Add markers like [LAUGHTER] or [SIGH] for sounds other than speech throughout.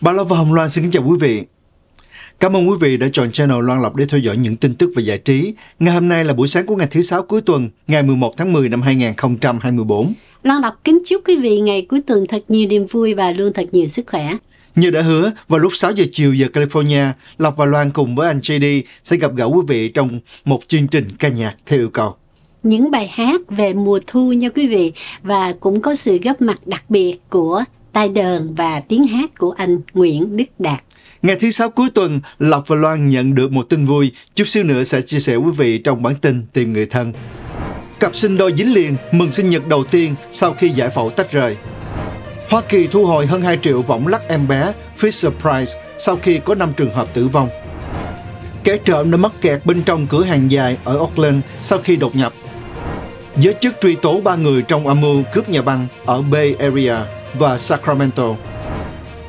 Bà Lộc và Hồng Loan xin kính chào quý vị. Cảm ơn quý vị đã chọn channel Loan Lộc để theo dõi những tin tức và giải trí. Ngày hôm nay là buổi sáng của ngày thứ sáu cuối tuần, ngày 11 tháng 10 năm 2024. Loan Lộc kính chúc quý vị ngày cuối tuần thật nhiều niềm vui và luôn thật nhiều sức khỏe. Như đã hứa, vào lúc 6 giờ chiều giờ California, Lộc và Loan cùng với anh JD sẽ gặp gỡ quý vị trong một chương trình ca nhạc theo yêu cầu những bài hát về mùa thu nha quý vị và cũng có sự góp mặt đặc biệt của tay đờn và tiếng hát của anh Nguyễn Đức Đạt. Ngày thứ sáu cuối tuần, Lộc và Loan nhận được một tin vui, chút xíu nữa sẽ chia sẻ quý vị trong bản tin tìm người thân. Cặp sinh đôi dính liền mừng sinh nhật đầu tiên sau khi giải phẫu tách rời. Hoa Kỳ thu hồi hơn 2 triệu võng lắc em bé Fisher Price sau khi có 5 trường hợp tử vong. Kẻ trộm đã mắc kẹt bên trong cửa hàng dài ở Auckland sau khi đột nhập. Giới chức truy tố ba người trong âm mưu cướp nhà băng ở Bay Area và Sacramento.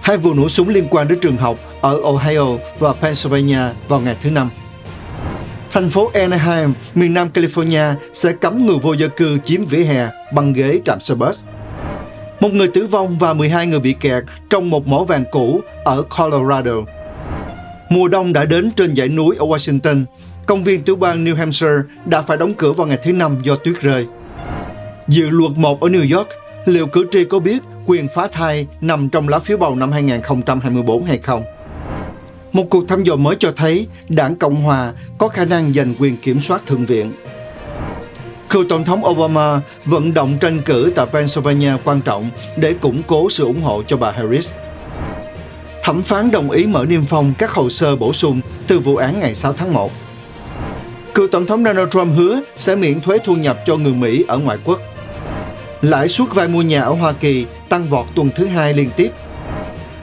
Hai vụ nổ súng liên quan đến trường học ở Ohio và Pennsylvania vào ngày thứ Năm. Thành phố Anaheim, miền Nam California sẽ cấm người vô gia cư chiếm vỉa hè bằng ghế trạm xe bus. Một người tử vong và 12 người bị kẹt trong một mỏ vàng cũ ở Colorado. Mùa đông đã đến trên dãy núi ở Washington. Công viên tiểu bang New Hampshire đã phải đóng cửa vào ngày thứ Năm do tuyết rơi. Dự luật một ở New York, liệu cử tri có biết quyền phá thai nằm trong lá phiếu bầu năm 2024 hay không. Một cuộc thăm dò mới cho thấy đảng Cộng Hòa có khả năng giành quyền kiểm soát Thượng viện. Cựu Tổng thống Obama vận động tranh cử tại Pennsylvania quan trọng để củng cố sự ủng hộ cho bà Harris. Thẩm phán đồng ý mở niêm phong các hồ sơ bổ sung từ vụ án ngày 6 tháng 1. Cựu Tổng thống Donald Trump hứa sẽ miễn thuế thu nhập cho người Mỹ ở ngoại quốc. Lãi suất vay mua nhà ở Hoa Kỳ tăng vọt tuần thứ hai liên tiếp.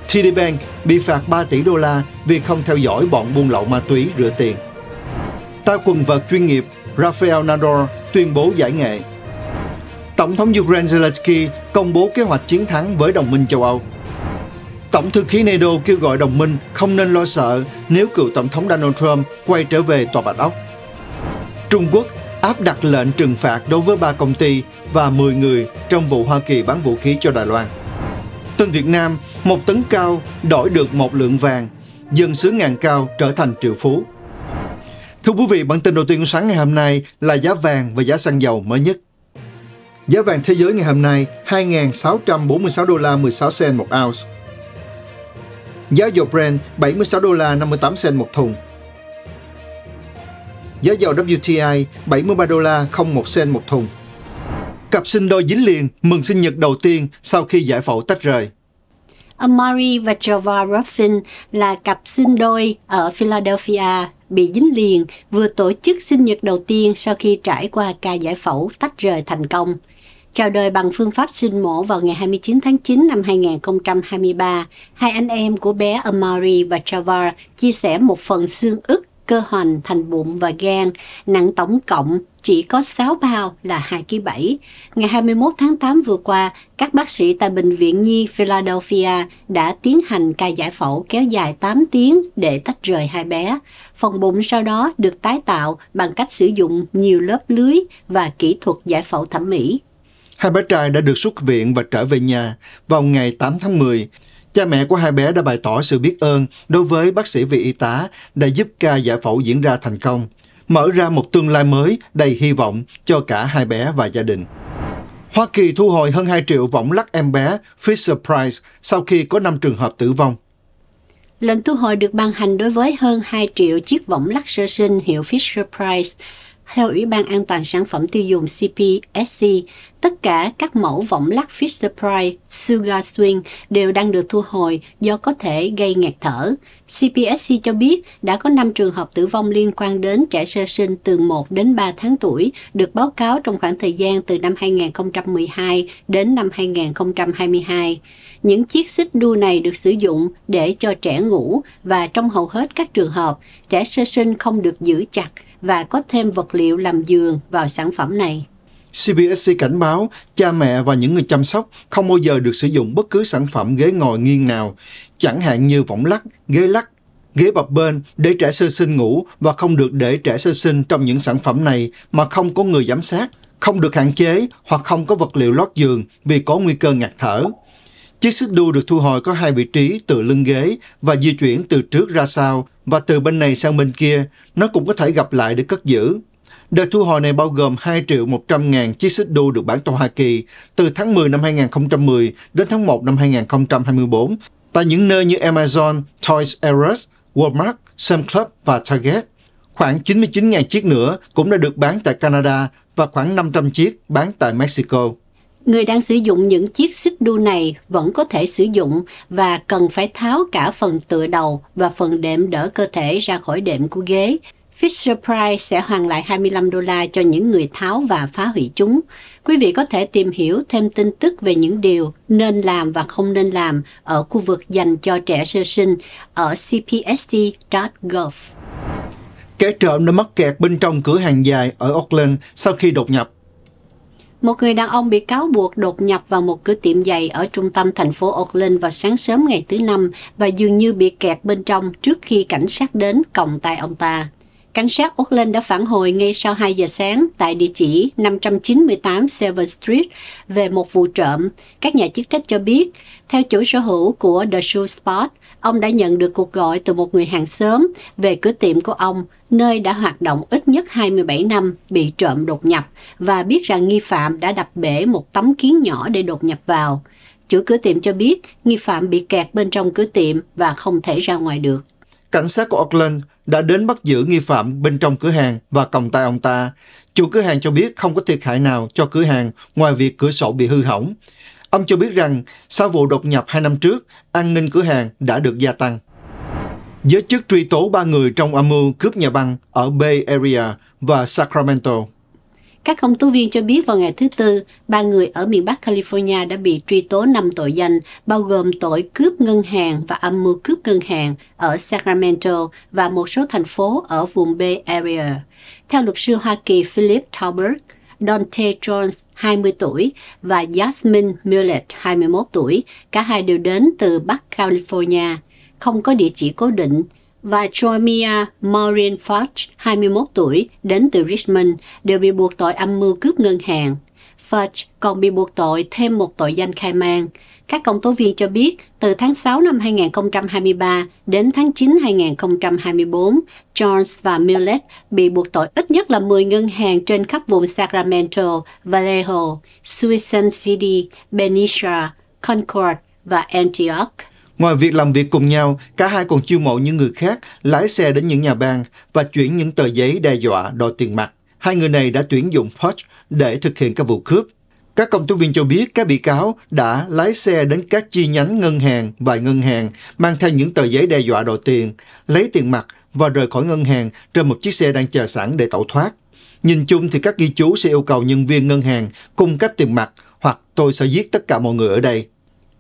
TD Bank bị phạt 3 tỷ đô la vì không theo dõi bọn buôn lậu ma túy rửa tiền. Ta quần vợt chuyên nghiệp Rafael Nadal tuyên bố giải nghệ. Tổng thống Ukraine Zelensky công bố kế hoạch chiến thắng với đồng minh châu Âu. Tổng thư ký NATO kêu gọi đồng minh không nên lo sợ nếu cựu tổng thống Donald Trump quay trở về Tòa Bạch Ốc. Trung Quốc áp đặt lệnh trừng phạt đối với 3 công ty và 10 người trong vụ Hoa Kỳ bán vũ khí cho Đài Loan. Tên Việt Nam, một tấn cao đổi được một lượng vàng, dân xứ ngàn cao trở thành triệu phú. Thưa quý vị, bản tin đầu tiên của sáng ngày hôm nay là giá vàng và giá xăng dầu mới nhất. Giá vàng thế giới ngày hôm nay 2.646 đô la 16 cent một ounce. Giá dầu Brent 76 đô la 58 cent một thùng. Giá dầu WTI 73 đô la 01 sen một thùng. Cặp sinh đôi dính liền mừng sinh nhật đầu tiên sau khi giải phẫu tách rời. Amari và Java Ruffin là cặp sinh đôi ở Philadelphia bị dính liền vừa tổ chức sinh nhật đầu tiên sau khi trải qua ca giải phẫu tách rời thành công. Chào đời bằng phương pháp sinh mổ vào ngày 29 tháng 9 năm 2023, hai anh em của bé Amari và Javar chia sẻ một phần xương ức cơ hoành thành bụng và gan, nặng tổng cộng chỉ có 6 bao là 2,7 kg. Ngày 21 tháng 8 vừa qua, các bác sĩ tại Bệnh viện Nhi Philadelphia đã tiến hành ca giải phẫu kéo dài 8 tiếng để tách rời hai bé. Phần bụng sau đó được tái tạo bằng cách sử dụng nhiều lớp lưới và kỹ thuật giải phẫu thẩm mỹ. Hai bé trai đã được xuất viện và trở về nhà vào ngày 8 tháng 10. Cha mẹ của hai bé đã bày tỏ sự biết ơn đối với bác sĩ vị y tá đã giúp ca giải phẫu diễn ra thành công, mở ra một tương lai mới đầy hy vọng cho cả hai bé và gia đình. Hoa Kỳ thu hồi hơn 2 triệu võng lắc em bé Fisher-Price sau khi có 5 trường hợp tử vong. Lệnh thu hồi được ban hành đối với hơn 2 triệu chiếc võng lắc sơ sinh hiệu Fisher-Price theo Ủy ban An toàn Sản phẩm Tiêu dùng CPSC, tất cả các mẫu võng lắc Fisher Price Sugar Swing đều đang được thu hồi do có thể gây ngạt thở. CPSC cho biết đã có 5 trường hợp tử vong liên quan đến trẻ sơ sinh từ 1 đến 3 tháng tuổi được báo cáo trong khoảng thời gian từ năm 2012 đến năm 2022. Những chiếc xích đu này được sử dụng để cho trẻ ngủ và trong hầu hết các trường hợp, trẻ sơ sinh không được giữ chặt – và có thêm vật liệu làm giường vào sản phẩm này. CBSC cảnh báo cha mẹ và những người chăm sóc không bao giờ được sử dụng bất cứ sản phẩm ghế ngồi nghiêng nào, chẳng hạn như võng lắc, ghế lắc, ghế bập bên để trẻ sơ sinh ngủ và không được để trẻ sơ sinh trong những sản phẩm này mà không có người giám sát, không được hạn chế hoặc không có vật liệu lót giường vì có nguy cơ ngạt thở. Chiếc xích đu được thu hồi có hai vị trí từ lưng ghế và di chuyển từ trước ra sau và từ bên này sang bên kia, nó cũng có thể gặp lại để cất giữ. Đợt thu hồi này bao gồm 2 triệu 100 ngàn chiếc xích đu được bán tại Hoa Kỳ từ tháng 10 năm 2010 đến tháng 1 năm 2024 tại những nơi như Amazon, Toys R Us, Walmart, Sam Club và Target. Khoảng 99 ngàn chiếc nữa cũng đã được bán tại Canada và khoảng 500 chiếc bán tại Mexico. Người đang sử dụng những chiếc xích đu này vẫn có thể sử dụng và cần phải tháo cả phần tựa đầu và phần đệm đỡ cơ thể ra khỏi đệm của ghế. Fisher Price sẽ hoàn lại 25 đô la cho những người tháo và phá hủy chúng. Quý vị có thể tìm hiểu thêm tin tức về những điều nên làm và không nên làm ở khu vực dành cho trẻ sơ sinh ở cpsc.gov. Kẻ trộm đã mắc kẹt bên trong cửa hàng dài ở Auckland sau khi đột nhập một người đàn ông bị cáo buộc đột nhập vào một cửa tiệm giày ở trung tâm thành phố Oakland vào sáng sớm ngày thứ Năm và dường như bị kẹt bên trong trước khi cảnh sát đến còng tay ông ta. Cảnh sát Oakland đã phản hồi ngay sau 2 giờ sáng tại địa chỉ 598 Silver Street về một vụ trộm. Các nhà chức trách cho biết, theo chủ sở hữu của The Shoe Spot, ông đã nhận được cuộc gọi từ một người hàng xóm về cửa tiệm của ông nơi đã hoạt động ít nhất 27 năm, bị trộm đột nhập và biết rằng nghi phạm đã đập bể một tấm kiến nhỏ để đột nhập vào. Chủ cửa tiệm cho biết nghi phạm bị kẹt bên trong cửa tiệm và không thể ra ngoài được. Cảnh sát của Auckland đã đến bắt giữ nghi phạm bên trong cửa hàng và cầm tay ông ta. Chủ cửa hàng cho biết không có thiệt hại nào cho cửa hàng ngoài việc cửa sổ bị hư hỏng. Ông cho biết rằng sau vụ đột nhập hai năm trước, an ninh cửa hàng đã được gia tăng. Giới chức truy tố ba người trong âm mưu cướp nhà băng ở Bay Area và Sacramento. Các công tố viên cho biết vào ngày thứ Tư, ba người ở miền Bắc California đã bị truy tố 5 tội danh, bao gồm tội cướp ngân hàng và âm mưu cướp ngân hàng ở Sacramento và một số thành phố ở vùng Bay Area. Theo luật sư Hoa Kỳ Philip Talberg, Dante Jones, 20 tuổi, và Jasmine Millett, 21 tuổi, cả hai đều đến từ Bắc California không có địa chỉ cố định, và Joamia Maureen Fudge, 21 tuổi, đến từ Richmond, đều bị buộc tội âm mưu cướp ngân hàng. Fudge còn bị buộc tội thêm một tội danh khai man. Các công tố viên cho biết, từ tháng 6 năm 2023 đến tháng 9 năm 2024, Jones và Millet bị buộc tội ít nhất là 10 ngân hàng trên khắp vùng Sacramento, Vallejo, Suisun City, Benicia, Concord và Antioch. Ngoài việc làm việc cùng nhau, cả hai còn chiêu mộ những người khác lái xe đến những nhà bang và chuyển những tờ giấy đe dọa đòi tiền mặt. Hai người này đã tuyển dụng Hodge để thực hiện các vụ cướp. Các công tố viên cho biết các bị cáo đã lái xe đến các chi nhánh ngân hàng, và ngân hàng, mang theo những tờ giấy đe dọa đòi tiền, lấy tiền mặt và rời khỏi ngân hàng trên một chiếc xe đang chờ sẵn để tẩu thoát. Nhìn chung thì các ghi chú sẽ yêu cầu nhân viên ngân hàng cung cấp tiền mặt hoặc tôi sẽ giết tất cả mọi người ở đây.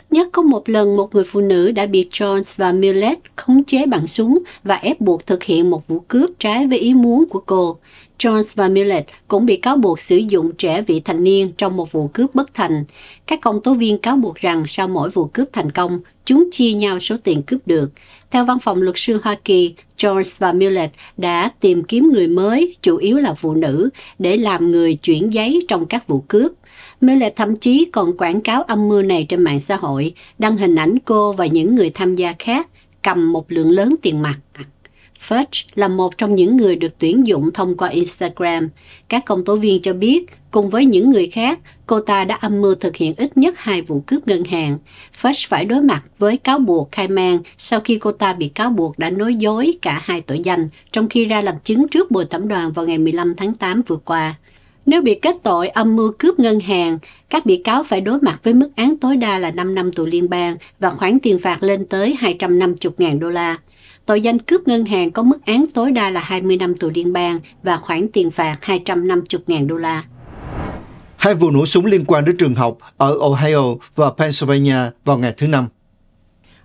Ít nhất có một lần một người phụ nữ đã bị Jones và Millet khống chế bằng súng và ép buộc thực hiện một vụ cướp trái với ý muốn của cô. Jones và Millet cũng bị cáo buộc sử dụng trẻ vị thành niên trong một vụ cướp bất thành. Các công tố viên cáo buộc rằng sau mỗi vụ cướp thành công, chúng chia nhau số tiền cướp được. Theo văn phòng luật sư Hoa Kỳ, Jones và Millet đã tìm kiếm người mới, chủ yếu là phụ nữ, để làm người chuyển giấy trong các vụ cướp. Nơi lệ thậm chí còn quảng cáo âm mưu này trên mạng xã hội, đăng hình ảnh cô và những người tham gia khác cầm một lượng lớn tiền mặt. Fudge là một trong những người được tuyển dụng thông qua Instagram. Các công tố viên cho biết, cùng với những người khác, cô ta đã âm mưu thực hiện ít nhất hai vụ cướp ngân hàng. Fudge phải đối mặt với cáo buộc khai man sau khi cô ta bị cáo buộc đã nói dối cả hai tội danh, trong khi ra làm chứng trước bồi thẩm đoàn vào ngày 15 tháng 8 vừa qua. Nếu bị kết tội âm mưu cướp ngân hàng, các bị cáo phải đối mặt với mức án tối đa là 5 năm tù liên bang và khoản tiền phạt lên tới 250.000 đô la. Tội danh cướp ngân hàng có mức án tối đa là 20 năm tù liên bang và khoản tiền phạt 250.000 đô la. Hai vụ nổ súng liên quan đến trường học ở Ohio và Pennsylvania vào ngày thứ Năm.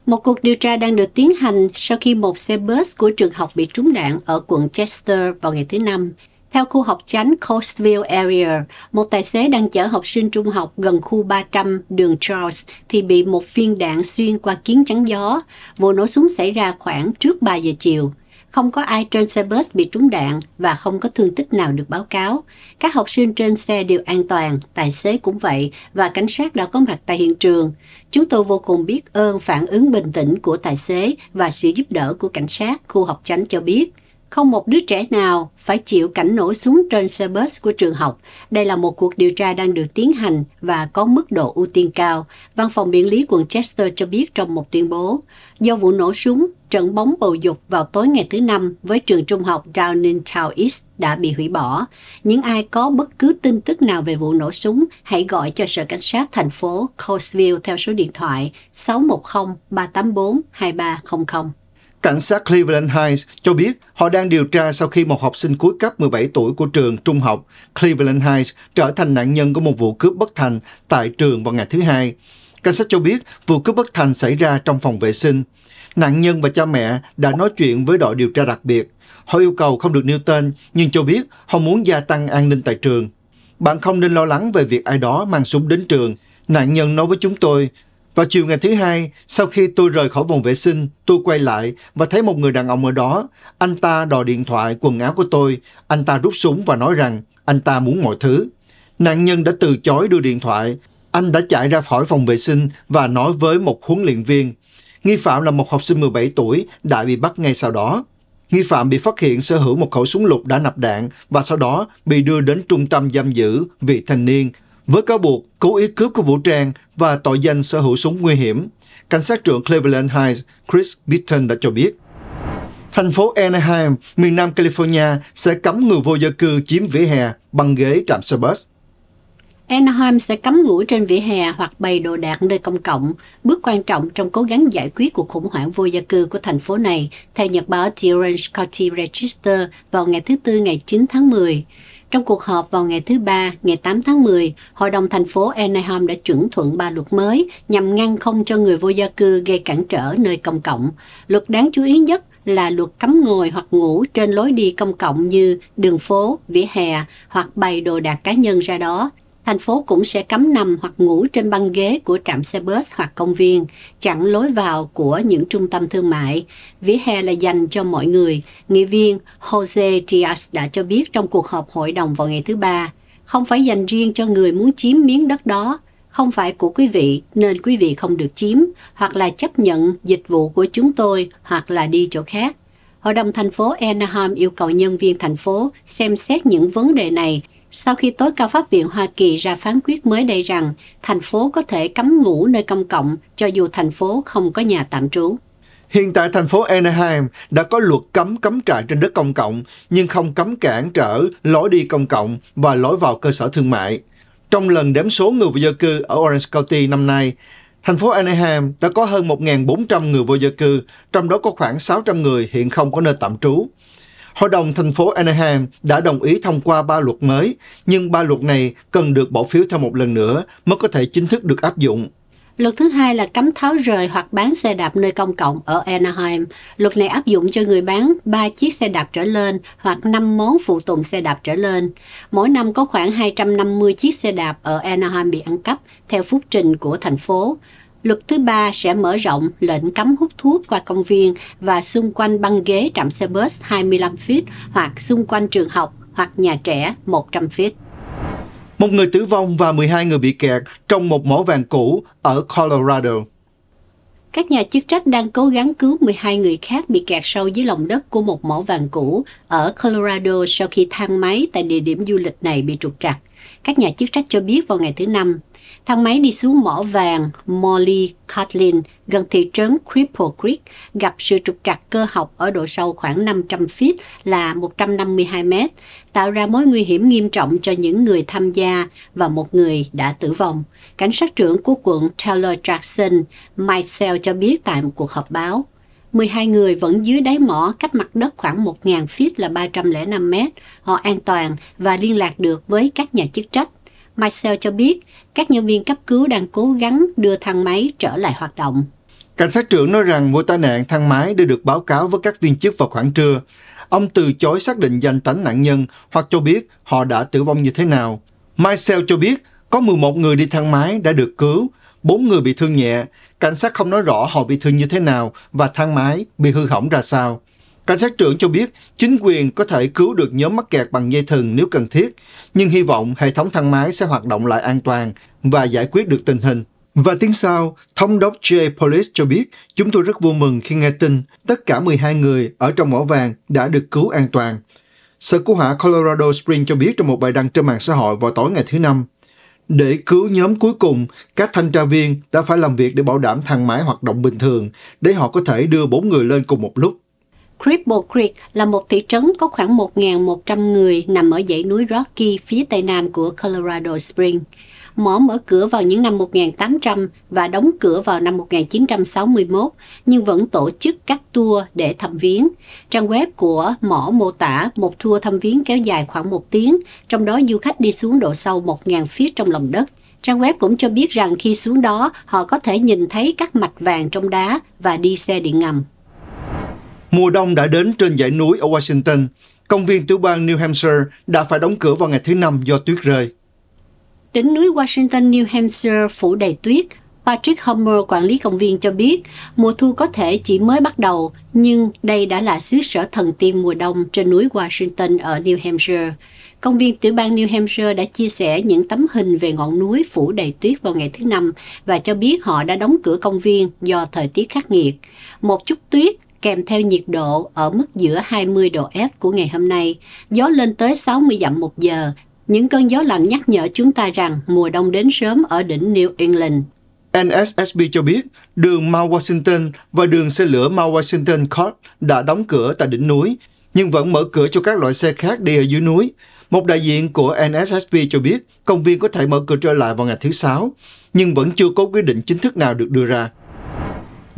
Một cuộc điều tra đang được tiến hành sau khi một xe bus của trường học bị trúng đạn ở quận Chester vào ngày thứ Năm. Theo khu học chánh Coastville Area, một tài xế đang chở học sinh trung học gần khu 300 đường Charles thì bị một viên đạn xuyên qua kiến chắn gió. Vụ nổ súng xảy ra khoảng trước 3 giờ chiều. Không có ai trên xe bus bị trúng đạn và không có thương tích nào được báo cáo. Các học sinh trên xe đều an toàn, tài xế cũng vậy và cảnh sát đã có mặt tại hiện trường. Chúng tôi vô cùng biết ơn phản ứng bình tĩnh của tài xế và sự giúp đỡ của cảnh sát, khu học chánh cho biết. Không một đứa trẻ nào phải chịu cảnh nổ súng trên xe bus của trường học. Đây là một cuộc điều tra đang được tiến hành và có mức độ ưu tiên cao. Văn phòng biện lý quận Chester cho biết trong một tuyên bố, do vụ nổ súng, trận bóng bầu dục vào tối ngày thứ Năm với trường trung học Downing Town East đã bị hủy bỏ. Những ai có bất cứ tin tức nào về vụ nổ súng, hãy gọi cho Sở Cảnh sát thành phố Coatesville theo số điện thoại 610 384 2300. Cảnh sát Cleveland Heights cho biết họ đang điều tra sau khi một học sinh cuối cấp 17 tuổi của trường trung học Cleveland Heights trở thành nạn nhân của một vụ cướp bất thành tại trường vào ngày thứ Hai. Cảnh sát cho biết vụ cướp bất thành xảy ra trong phòng vệ sinh. Nạn nhân và cha mẹ đã nói chuyện với đội điều tra đặc biệt. Họ yêu cầu không được nêu tên nhưng cho biết họ muốn gia tăng an ninh tại trường. Bạn không nên lo lắng về việc ai đó mang súng đến trường. Nạn nhân nói với chúng tôi, vào chiều ngày thứ hai, sau khi tôi rời khỏi phòng vệ sinh, tôi quay lại và thấy một người đàn ông ở đó. Anh ta đòi điện thoại, quần áo của tôi. Anh ta rút súng và nói rằng anh ta muốn mọi thứ. Nạn nhân đã từ chối đưa điện thoại. Anh đã chạy ra khỏi phòng vệ sinh và nói với một huấn luyện viên. Nghi phạm là một học sinh 17 tuổi đã bị bắt ngay sau đó. Nghi phạm bị phát hiện sở hữu một khẩu súng lục đã nạp đạn và sau đó bị đưa đến trung tâm giam giữ vị thanh niên với cáo buộc cố ý cướp của vũ trang và tội danh sở hữu súng nguy hiểm. Cảnh sát trưởng Cleveland Heights Chris Bitton đã cho biết. Thành phố Anaheim, miền nam California sẽ cấm người vô gia cư chiếm vỉa hè bằng ghế trạm xe bus. Anaheim sẽ cấm ngủ trên vỉa hè hoặc bày đồ đạc nơi công cộng, bước quan trọng trong cố gắng giải quyết cuộc khủng hoảng vô gia cư của thành phố này, theo nhật báo The Orange County Register vào ngày thứ Tư ngày 9 tháng 10. Trong cuộc họp vào ngày thứ Ba, ngày 8 tháng 10, Hội đồng thành phố Anaheim đã chuẩn thuận ba luật mới nhằm ngăn không cho người vô gia cư gây cản trở nơi công cộng. Luật đáng chú ý nhất là luật cấm ngồi hoặc ngủ trên lối đi công cộng như đường phố, vỉa hè hoặc bày đồ đạc cá nhân ra đó Thành phố cũng sẽ cấm nằm hoặc ngủ trên băng ghế của trạm xe bus hoặc công viên, chặn lối vào của những trung tâm thương mại. Vỉa hè là dành cho mọi người, nghị viên Jose Diaz đã cho biết trong cuộc họp hội đồng vào ngày thứ Ba. Không phải dành riêng cho người muốn chiếm miếng đất đó, không phải của quý vị nên quý vị không được chiếm hoặc là chấp nhận dịch vụ của chúng tôi hoặc là đi chỗ khác. Hội đồng thành phố Anaheim yêu cầu nhân viên thành phố xem xét những vấn đề này sau khi tối cao pháp viện Hoa Kỳ ra phán quyết mới đây rằng thành phố có thể cấm ngủ nơi công cộng cho dù thành phố không có nhà tạm trú. Hiện tại thành phố Anaheim đã có luật cấm cắm trại trên đất công cộng nhưng không cấm cản trở lối đi công cộng và lối vào cơ sở thương mại. Trong lần đếm số người vô gia cư ở Orange County năm nay, thành phố Anaheim đã có hơn 1.400 người vô gia cư, trong đó có khoảng 600 người hiện không có nơi tạm trú. Hội đồng thành phố Anaheim đã đồng ý thông qua ba luật mới, nhưng ba luật này cần được bỏ phiếu thêm một lần nữa mới có thể chính thức được áp dụng. Luật thứ hai là cấm tháo rời hoặc bán xe đạp nơi công cộng ở Anaheim. Luật này áp dụng cho người bán 3 chiếc xe đạp trở lên hoặc 5 món phụ tùng xe đạp trở lên. Mỗi năm có khoảng 250 chiếc xe đạp ở Anaheim bị ăn cắp theo phúc trình của thành phố. Luật thứ ba sẽ mở rộng lệnh cấm hút thuốc qua công viên và xung quanh băng ghế trạm xe bus 25 feet hoặc xung quanh trường học hoặc nhà trẻ 100 feet. Một người tử vong và 12 người bị kẹt trong một mỏ vàng cũ ở Colorado. Các nhà chức trách đang cố gắng cứu 12 người khác bị kẹt sâu dưới lòng đất của một mỏ vàng cũ ở Colorado sau khi thang máy tại địa điểm du lịch này bị trục trặc. Các nhà chức trách cho biết vào ngày thứ Năm, Thang máy đi xuống mỏ vàng Molly Catlin gần thị trấn Cripple Creek gặp sự trục trặc cơ học ở độ sâu khoảng 500 feet là 152 mét, tạo ra mối nguy hiểm nghiêm trọng cho những người tham gia và một người đã tử vong. Cảnh sát trưởng của quận Taylor Jackson, Michael cho biết tại một cuộc họp báo. 12 người vẫn dưới đáy mỏ cách mặt đất khoảng 1.000 feet là 305 mét. Họ an toàn và liên lạc được với các nhà chức trách. Marcel cho biết các nhân viên cấp cứu đang cố gắng đưa thang máy trở lại hoạt động. Cảnh sát trưởng nói rằng vụ tai nạn thang máy đã được báo cáo với các viên chức vào khoảng trưa. Ông từ chối xác định danh tính nạn nhân hoặc cho biết họ đã tử vong như thế nào. Marcel cho biết có 11 người đi thang máy đã được cứu, 4 người bị thương nhẹ. Cảnh sát không nói rõ họ bị thương như thế nào và thang máy bị hư hỏng ra sao. Cảnh sát trưởng cho biết chính quyền có thể cứu được nhóm mắc kẹt bằng dây thừng nếu cần thiết, nhưng hy vọng hệ thống thang máy sẽ hoạt động lại an toàn và giải quyết được tình hình. Và tiếng sau, thống đốc Jay Police cho biết chúng tôi rất vui mừng khi nghe tin tất cả 12 người ở trong mỏ vàng đã được cứu an toàn. Sở cứu hỏa Colorado Springs cho biết trong một bài đăng trên mạng xã hội vào tối ngày thứ Năm, để cứu nhóm cuối cùng, các thanh tra viên đã phải làm việc để bảo đảm thang máy hoạt động bình thường, để họ có thể đưa bốn người lên cùng một lúc. Cripple Creek là một thị trấn có khoảng 1.100 người nằm ở dãy núi Rocky phía tây nam của Colorado Springs. Mỏ mở cửa vào những năm 1800 và đóng cửa vào năm 1961, nhưng vẫn tổ chức các tour để thăm viếng. Trang web của mỏ mô tả một tour thăm viếng kéo dài khoảng một tiếng, trong đó du khách đi xuống độ sâu 1.000 feet trong lòng đất. Trang web cũng cho biết rằng khi xuống đó, họ có thể nhìn thấy các mạch vàng trong đá và đi xe điện ngầm. Mùa đông đã đến trên dãy núi ở Washington. Công viên tiểu bang New Hampshire đã phải đóng cửa vào ngày thứ Năm do tuyết rơi. Đỉnh núi Washington, New Hampshire phủ đầy tuyết. Patrick Homer, quản lý công viên cho biết, mùa thu có thể chỉ mới bắt đầu, nhưng đây đã là xứ sở thần tiên mùa đông trên núi Washington ở New Hampshire. Công viên tiểu bang New Hampshire đã chia sẻ những tấm hình về ngọn núi phủ đầy tuyết vào ngày thứ Năm và cho biết họ đã đóng cửa công viên do thời tiết khắc nghiệt. Một chút tuyết kèm theo nhiệt độ ở mức giữa 20 độ F của ngày hôm nay, gió lên tới 60 dặm một giờ. Những cơn gió lạnh nhắc nhở chúng ta rằng mùa đông đến sớm ở đỉnh New England. NSSB cho biết đường Mount Washington và đường xe lửa Mount Washington Court đã đóng cửa tại đỉnh núi, nhưng vẫn mở cửa cho các loại xe khác đi ở dưới núi. Một đại diện của NSSB cho biết công viên có thể mở cửa trở lại vào ngày thứ Sáu, nhưng vẫn chưa có quyết định chính thức nào được đưa ra.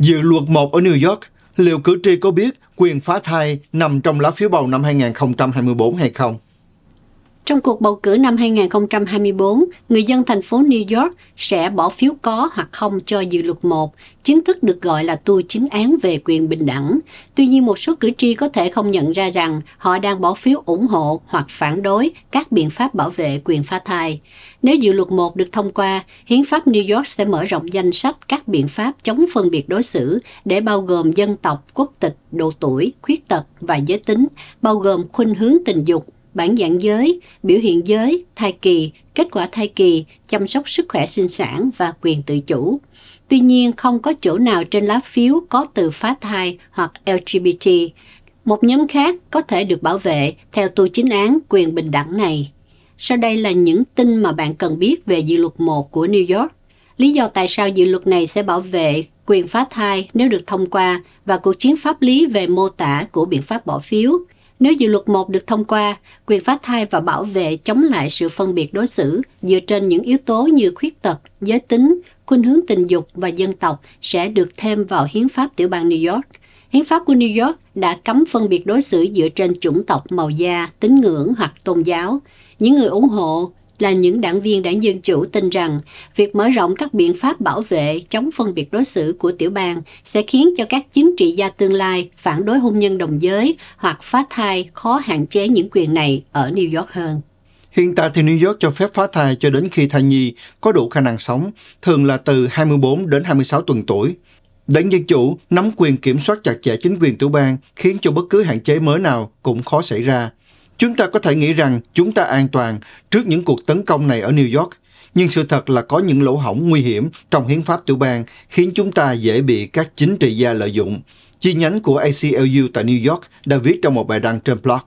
Dự luật một ở New York liệu cử tri có biết quyền phá thai nằm trong lá phiếu bầu năm 2024 hay không? Trong cuộc bầu cử năm 2024, người dân thành phố New York sẽ bỏ phiếu có hoặc không cho dự luật 1, chính thức được gọi là tu chính án về quyền bình đẳng. Tuy nhiên, một số cử tri có thể không nhận ra rằng họ đang bỏ phiếu ủng hộ hoặc phản đối các biện pháp bảo vệ quyền phá thai. Nếu dự luật 1 được thông qua, Hiến pháp New York sẽ mở rộng danh sách các biện pháp chống phân biệt đối xử để bao gồm dân tộc, quốc tịch, độ tuổi, khuyết tật và giới tính, bao gồm khuynh hướng tình dục bản dạng giới, biểu hiện giới, thai kỳ, kết quả thai kỳ, chăm sóc sức khỏe sinh sản và quyền tự chủ. Tuy nhiên, không có chỗ nào trên lá phiếu có từ phá thai hoặc LGBT. Một nhóm khác có thể được bảo vệ theo tu chính án quyền bình đẳng này. Sau đây là những tin mà bạn cần biết về dự luật 1 của New York. Lý do tại sao dự luật này sẽ bảo vệ quyền phá thai nếu được thông qua và cuộc chiến pháp lý về mô tả của biện pháp bỏ phiếu – nếu dự luật 1 được thông qua, quyền phá thai và bảo vệ chống lại sự phân biệt đối xử dựa trên những yếu tố như khuyết tật, giới tính, khuynh hướng tình dục và dân tộc sẽ được thêm vào hiến pháp tiểu bang New York. Hiến pháp của New York đã cấm phân biệt đối xử dựa trên chủng tộc, màu da, tín ngưỡng hoặc tôn giáo. Những người ủng hộ là những đảng viên đảng Dân Chủ tin rằng việc mở rộng các biện pháp bảo vệ chống phân biệt đối xử của tiểu bang sẽ khiến cho các chính trị gia tương lai phản đối hôn nhân đồng giới hoặc phá thai khó hạn chế những quyền này ở New York hơn. Hiện tại thì New York cho phép phá thai cho đến khi thai nhi có đủ khả năng sống, thường là từ 24 đến 26 tuần tuổi. Đảng Dân Chủ nắm quyền kiểm soát chặt chẽ chính quyền tiểu bang khiến cho bất cứ hạn chế mới nào cũng khó xảy ra. Chúng ta có thể nghĩ rằng chúng ta an toàn trước những cuộc tấn công này ở New York, nhưng sự thật là có những lỗ hổng nguy hiểm trong hiến pháp tiểu bang khiến chúng ta dễ bị các chính trị gia lợi dụng. Chi nhánh của ACLU tại New York đã viết trong một bài đăng trên blog.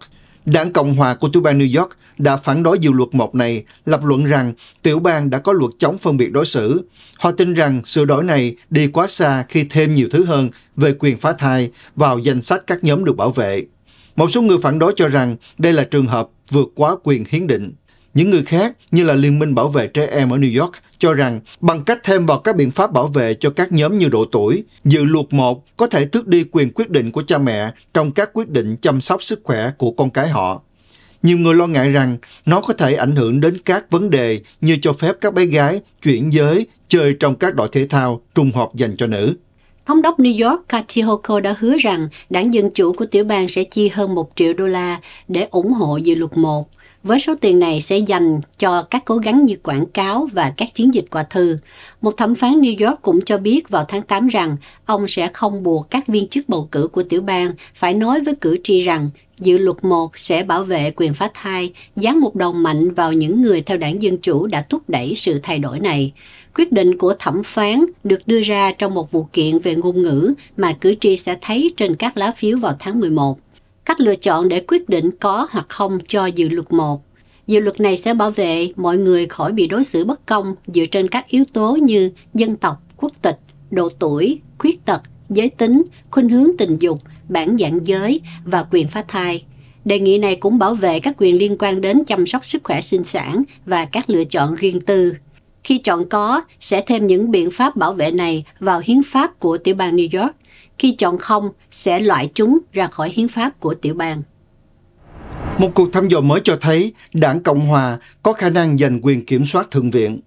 Đảng Cộng hòa của tiểu bang New York đã phản đối dự luật một này, lập luận rằng tiểu bang đã có luật chống phân biệt đối xử. Họ tin rằng sửa đổi này đi quá xa khi thêm nhiều thứ hơn về quyền phá thai vào danh sách các nhóm được bảo vệ. Một số người phản đối cho rằng đây là trường hợp vượt quá quyền hiến định. Những người khác như là Liên minh Bảo vệ Trẻ Em ở New York cho rằng bằng cách thêm vào các biện pháp bảo vệ cho các nhóm như độ tuổi, dự luật một có thể tước đi quyền quyết định của cha mẹ trong các quyết định chăm sóc sức khỏe của con cái họ. Nhiều người lo ngại rằng nó có thể ảnh hưởng đến các vấn đề như cho phép các bé gái chuyển giới chơi trong các đội thể thao trùng họp dành cho nữ. Thống đốc New York Kathy Hochul đã hứa rằng đảng Dân Chủ của tiểu bang sẽ chi hơn 1 triệu đô la để ủng hộ dự luật 1. Với số tiền này sẽ dành cho các cố gắng như quảng cáo và các chiến dịch quà thư. Một thẩm phán New York cũng cho biết vào tháng 8 rằng ông sẽ không buộc các viên chức bầu cử của tiểu bang phải nói với cử tri rằng Dự luật 1 sẽ bảo vệ quyền phá thai, dán một đòn mạnh vào những người theo đảng Dân Chủ đã thúc đẩy sự thay đổi này. Quyết định của thẩm phán được đưa ra trong một vụ kiện về ngôn ngữ mà cử tri sẽ thấy trên các lá phiếu vào tháng 11. Cách lựa chọn để quyết định có hoặc không cho dự luật 1 Dự luật này sẽ bảo vệ mọi người khỏi bị đối xử bất công dựa trên các yếu tố như dân tộc, quốc tịch, độ tuổi, khuyết tật, giới tính, khuynh hướng tình dục, bản dạng giới và quyền phá thai. Đề nghị này cũng bảo vệ các quyền liên quan đến chăm sóc sức khỏe sinh sản và các lựa chọn riêng tư. Khi chọn có, sẽ thêm những biện pháp bảo vệ này vào hiến pháp của tiểu bang New York. Khi chọn không, sẽ loại chúng ra khỏi hiến pháp của tiểu bang. Một cuộc thăm dò mới cho thấy đảng Cộng Hòa có khả năng giành quyền kiểm soát Thượng viện.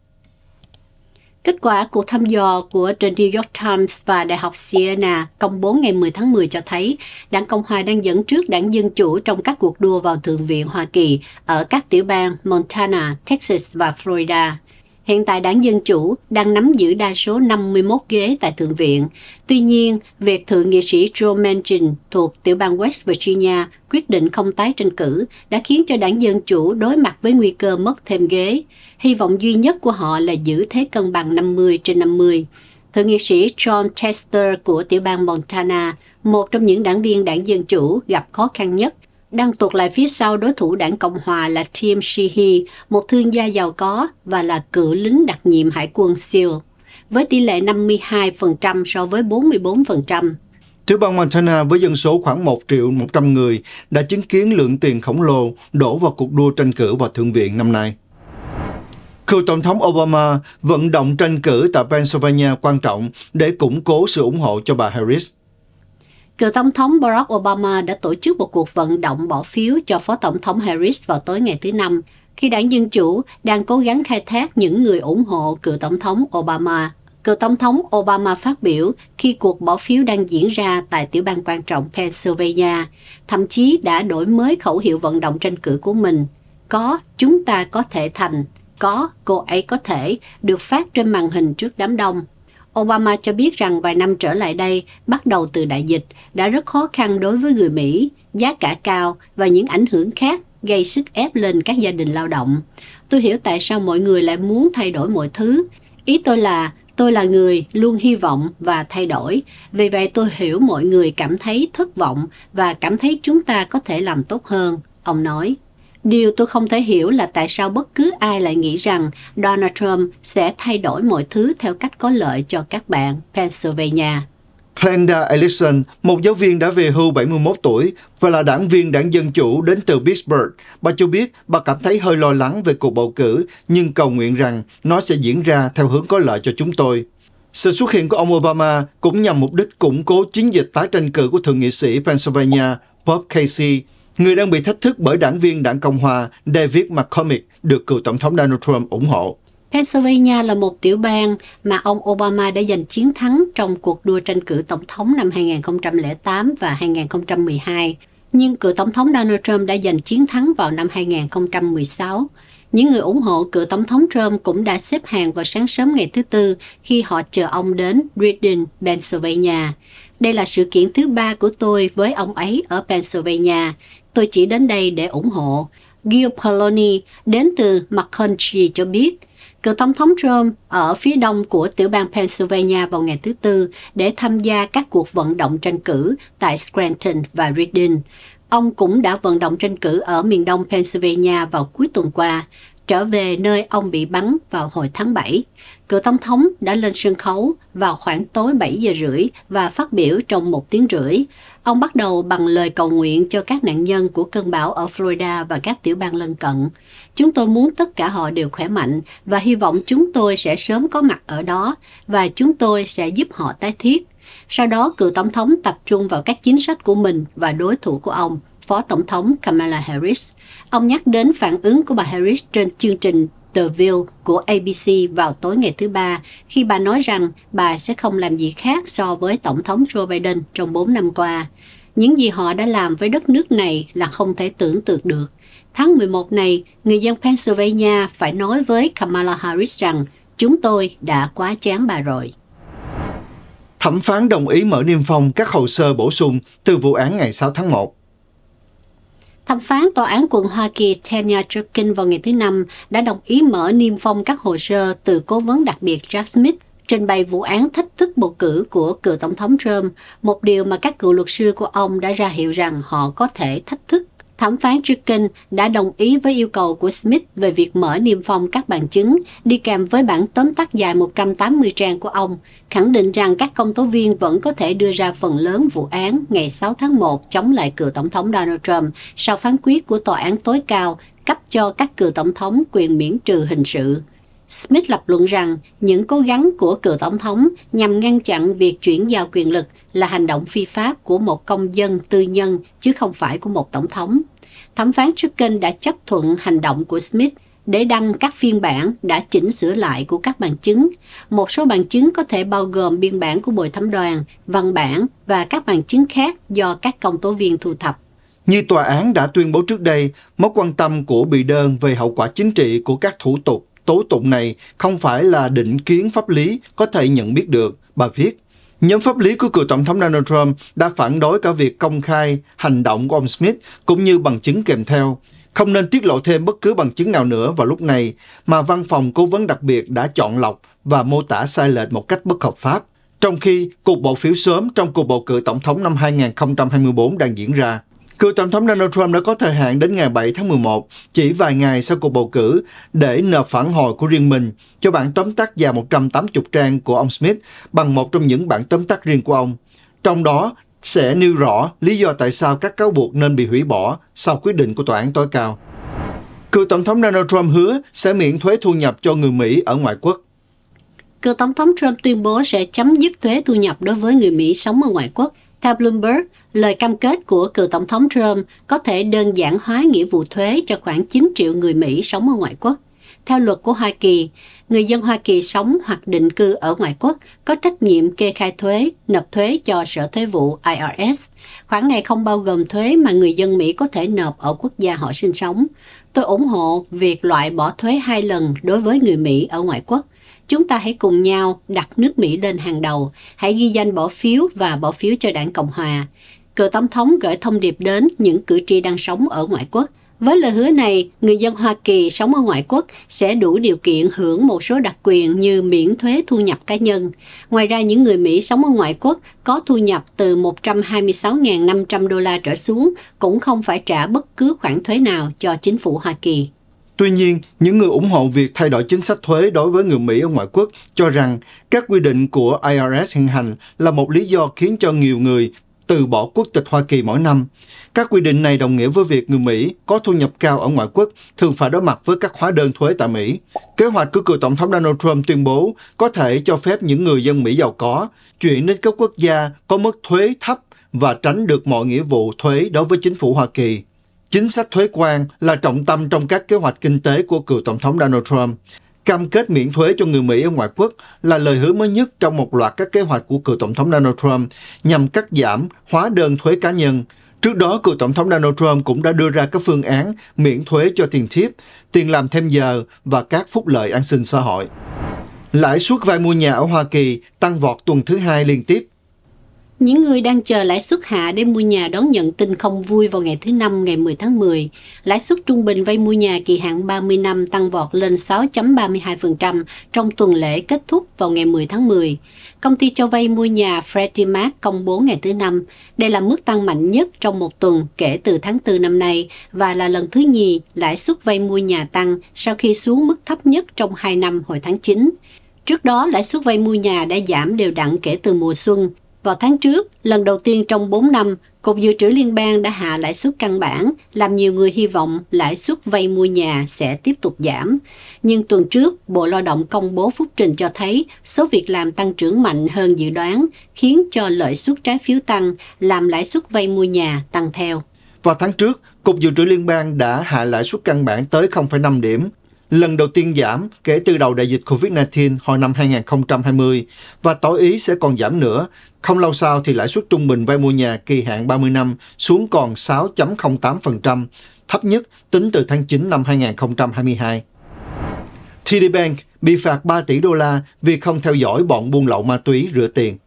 Kết quả cuộc thăm dò của The New York Times và Đại học Siena công bố ngày 10 tháng 10 cho thấy đảng Cộng Hòa đang dẫn trước đảng Dân Chủ trong các cuộc đua vào Thượng viện Hoa Kỳ ở các tiểu bang Montana, Texas và Florida. Hiện tại đảng Dân Chủ đang nắm giữ đa số 51 ghế tại Thượng viện. Tuy nhiên, việc Thượng nghị sĩ Joe Manchin thuộc tiểu bang West Virginia quyết định không tái tranh cử đã khiến cho đảng Dân Chủ đối mặt với nguy cơ mất thêm ghế. Hy vọng duy nhất của họ là giữ thế cân bằng 50 trên 50. Thượng nghị sĩ John Tester của tiểu bang Montana, một trong những đảng viên đảng Dân Chủ gặp khó khăn nhất đang tuột lại phía sau đối thủ đảng Cộng Hòa là Tim Sheehy, một thương gia giàu có và là cựu lính đặc nhiệm hải quân SEAL, với tỷ lệ 52% so với 44%. Tiểu bang Montana với dân số khoảng 1 triệu 100 người đã chứng kiến lượng tiền khổng lồ đổ vào cuộc đua tranh cử vào Thượng viện năm nay. Cựu Tổng thống Obama vận động tranh cử tại Pennsylvania quan trọng để củng cố sự ủng hộ cho bà Harris cựu Tổng thống Barack Obama đã tổ chức một cuộc vận động bỏ phiếu cho Phó Tổng thống Harris vào tối ngày thứ Năm, khi đảng Dân Chủ đang cố gắng khai thác những người ủng hộ cựu Tổng thống Obama. Cựu Tổng thống Obama phát biểu khi cuộc bỏ phiếu đang diễn ra tại tiểu bang quan trọng Pennsylvania, thậm chí đã đổi mới khẩu hiệu vận động tranh cử của mình. Có, chúng ta có thể thành. Có, cô ấy có thể, được phát trên màn hình trước đám đông. Obama cho biết rằng vài năm trở lại đây, bắt đầu từ đại dịch, đã rất khó khăn đối với người Mỹ, giá cả cao và những ảnh hưởng khác gây sức ép lên các gia đình lao động. Tôi hiểu tại sao mọi người lại muốn thay đổi mọi thứ. Ý tôi là tôi là người luôn hy vọng và thay đổi. Vì vậy tôi hiểu mọi người cảm thấy thất vọng và cảm thấy chúng ta có thể làm tốt hơn, ông nói. Điều tôi không thể hiểu là tại sao bất cứ ai lại nghĩ rằng Donald Trump sẽ thay đổi mọi thứ theo cách có lợi cho các bạn Pennsylvania. Glenda Ellison, một giáo viên đã về hưu 71 tuổi và là đảng viên đảng Dân Chủ đến từ Pittsburgh. Bà cho biết bà cảm thấy hơi lo lắng về cuộc bầu cử nhưng cầu nguyện rằng nó sẽ diễn ra theo hướng có lợi cho chúng tôi. Sự xuất hiện của ông Obama cũng nhằm mục đích củng cố chiến dịch tái tranh cử của Thượng nghị sĩ Pennsylvania Bob Casey người đang bị thách thức bởi đảng viên đảng Cộng hòa David McCormick được cựu tổng thống Donald Trump ủng hộ. Pennsylvania là một tiểu bang mà ông Obama đã giành chiến thắng trong cuộc đua tranh cử tổng thống năm 2008 và 2012. Nhưng cựu tổng thống Donald Trump đã giành chiến thắng vào năm 2016. Những người ủng hộ cựu tổng thống Trump cũng đã xếp hàng vào sáng sớm ngày thứ Tư khi họ chờ ông đến Reading, Pennsylvania. Đây là sự kiện thứ ba của tôi với ông ấy ở Pennsylvania. Tôi chỉ đến đây để ủng hộ. Gil Poloni đến từ McConchy cho biết, cựu tổng thống Trump ở phía đông của tiểu bang Pennsylvania vào ngày thứ Tư để tham gia các cuộc vận động tranh cử tại Scranton và Reading. Ông cũng đã vận động tranh cử ở miền đông Pennsylvania vào cuối tuần qua trở về nơi ông bị bắn vào hồi tháng 7. Cựu Tổng thống đã lên sân khấu vào khoảng tối 7 giờ rưỡi và phát biểu trong một tiếng rưỡi. Ông bắt đầu bằng lời cầu nguyện cho các nạn nhân của cơn bão ở Florida và các tiểu bang lân cận. Chúng tôi muốn tất cả họ đều khỏe mạnh và hy vọng chúng tôi sẽ sớm có mặt ở đó và chúng tôi sẽ giúp họ tái thiết. Sau đó, cựu Tổng thống tập trung vào các chính sách của mình và đối thủ của ông – Phó Tổng thống Kamala Harris. Ông nhắc đến phản ứng của bà Harris trên chương trình The View của ABC vào tối ngày thứ Ba khi bà nói rằng bà sẽ không làm gì khác so với Tổng thống Joe Biden trong 4 năm qua. Những gì họ đã làm với đất nước này là không thể tưởng tượng được. Tháng 11 này, người dân Pennsylvania phải nói với Kamala Harris rằng chúng tôi đã quá chán bà rồi. Thẩm phán đồng ý mở niêm phong các hồ sơ bổ sung từ vụ án ngày 6 tháng 1 Thẩm phán Tòa án quận Hoa Kỳ Tanya Jerkin vào ngày thứ Năm đã đồng ý mở niêm phong các hồ sơ từ cố vấn đặc biệt Jack Smith trình bày vụ án thách thức bầu cử của cựu Tổng thống Trump, một điều mà các cựu luật sư của ông đã ra hiệu rằng họ có thể thách thức thẩm phán Chicken đã đồng ý với yêu cầu của Smith về việc mở niêm phong các bằng chứng, đi kèm với bản tóm tắt dài 180 trang của ông, khẳng định rằng các công tố viên vẫn có thể đưa ra phần lớn vụ án ngày 6 tháng 1 chống lại cựu Tổng thống Donald Trump sau phán quyết của Tòa án tối cao cấp cho các cựu Tổng thống quyền miễn trừ hình sự. Smith lập luận rằng những cố gắng của cựu tổng thống nhằm ngăn chặn việc chuyển giao quyền lực là hành động phi pháp của một công dân tư nhân chứ không phải của một tổng thống thẩm phán Chicken đã chấp thuận hành động của Smith để đăng các phiên bản đã chỉnh sửa lại của các bằng chứng. Một số bằng chứng có thể bao gồm biên bản của bồi thẩm đoàn, văn bản và các bằng chứng khác do các công tố viên thu thập. Như tòa án đã tuyên bố trước đây, mối quan tâm của bị đơn về hậu quả chính trị của các thủ tục tố tụng này không phải là định kiến pháp lý có thể nhận biết được, bà viết. Nhóm pháp lý của cựu Tổng thống Donald Trump đã phản đối cả việc công khai hành động của ông Smith cũng như bằng chứng kèm theo. Không nên tiết lộ thêm bất cứ bằng chứng nào nữa vào lúc này mà văn phòng cố vấn đặc biệt đã chọn lọc và mô tả sai lệch một cách bất hợp pháp, trong khi cuộc bỏ phiếu sớm trong cuộc bầu cử tổng thống năm 2024 đang diễn ra. Cựu Tổng thống Donald Trump đã có thời hạn đến ngày 7 tháng 11, chỉ vài ngày sau cuộc bầu cử, để nộp phản hồi của riêng mình cho bản tóm tắt dài 180 trang của ông Smith bằng một trong những bản tóm tắt riêng của ông. Trong đó sẽ nêu rõ lý do tại sao các cáo buộc nên bị hủy bỏ sau quyết định của Tòa án tối cao. Cựu Tổng thống Donald Trump hứa sẽ miễn thuế thu nhập cho người Mỹ ở ngoại quốc cựu Tổng thống Trump tuyên bố sẽ chấm dứt thuế thu nhập đối với người Mỹ sống ở ngoại quốc theo Bloomberg, lời cam kết của cựu Tổng thống Trump có thể đơn giản hóa nghĩa vụ thuế cho khoảng 9 triệu người Mỹ sống ở ngoại quốc. Theo luật của Hoa Kỳ, người dân Hoa Kỳ sống hoặc định cư ở ngoại quốc có trách nhiệm kê khai thuế, nộp thuế cho Sở Thuế vụ IRS. Khoản này không bao gồm thuế mà người dân Mỹ có thể nộp ở quốc gia họ sinh sống. Tôi ủng hộ việc loại bỏ thuế hai lần đối với người Mỹ ở ngoại quốc Chúng ta hãy cùng nhau đặt nước Mỹ lên hàng đầu, hãy ghi danh bỏ phiếu và bỏ phiếu cho đảng Cộng Hòa. Cựu Tổng thống gửi thông điệp đến những cử tri đang sống ở ngoại quốc. Với lời hứa này, người dân Hoa Kỳ sống ở ngoại quốc sẽ đủ điều kiện hưởng một số đặc quyền như miễn thuế thu nhập cá nhân. Ngoài ra, những người Mỹ sống ở ngoại quốc có thu nhập từ 126.500 đô la trở xuống cũng không phải trả bất cứ khoản thuế nào cho chính phủ Hoa Kỳ. Tuy nhiên, những người ủng hộ việc thay đổi chính sách thuế đối với người Mỹ ở ngoại quốc cho rằng các quy định của IRS hiện hành là một lý do khiến cho nhiều người từ bỏ quốc tịch Hoa Kỳ mỗi năm. Các quy định này đồng nghĩa với việc người Mỹ có thu nhập cao ở ngoại quốc thường phải đối mặt với các hóa đơn thuế tại Mỹ. Kế hoạch của cựu tổng thống Donald Trump tuyên bố có thể cho phép những người dân Mỹ giàu có chuyển đến các quốc gia có mức thuế thấp và tránh được mọi nghĩa vụ thuế đối với chính phủ Hoa Kỳ. Chính sách thuế quan là trọng tâm trong các kế hoạch kinh tế của cựu Tổng thống Donald Trump. Cam kết miễn thuế cho người Mỹ ở ngoại quốc là lời hứa mới nhất trong một loạt các kế hoạch của cựu Tổng thống Donald Trump nhằm cắt giảm hóa đơn thuế cá nhân. Trước đó, cựu Tổng thống Donald Trump cũng đã đưa ra các phương án miễn thuế cho tiền thiếp, tiền làm thêm giờ và các phúc lợi an sinh xã hội. Lãi suất vay mua nhà ở Hoa Kỳ tăng vọt tuần thứ hai liên tiếp những người đang chờ lãi suất hạ để mua nhà đón nhận tin không vui vào ngày thứ Năm ngày 10 tháng 10, lãi suất trung bình vay mua nhà kỳ hạn 30 năm tăng vọt lên 6.32% trong tuần lễ kết thúc vào ngày 10 tháng 10. Công ty cho vay mua nhà Freddie Mac công bố ngày thứ Năm. Đây là mức tăng mạnh nhất trong một tuần kể từ tháng 4 năm nay và là lần thứ nhì lãi suất vay mua nhà tăng sau khi xuống mức thấp nhất trong 2 năm hồi tháng 9. Trước đó, lãi suất vay mua nhà đã giảm đều đặn kể từ mùa xuân vào tháng trước, lần đầu tiên trong 4 năm, Cục Dự trữ Liên bang đã hạ lãi suất căn bản, làm nhiều người hy vọng lãi suất vay mua nhà sẽ tiếp tục giảm. Nhưng tuần trước, Bộ Lao động công bố phúc trình cho thấy số việc làm tăng trưởng mạnh hơn dự đoán, khiến cho lợi suất trái phiếu tăng, làm lãi suất vay mua nhà tăng theo. Vào tháng trước, Cục Dự trữ Liên bang đã hạ lãi suất căn bản tới 0,5 điểm, lần đầu tiên giảm kể từ đầu đại dịch COVID-19 hồi năm 2020 và tối ý sẽ còn giảm nữa. Không lâu sau thì lãi suất trung bình vay mua nhà kỳ hạn 30 năm xuống còn 6.08%, thấp nhất tính từ tháng 9 năm 2022. TD Bank bị phạt 3 tỷ đô la vì không theo dõi bọn buôn lậu ma túy rửa tiền.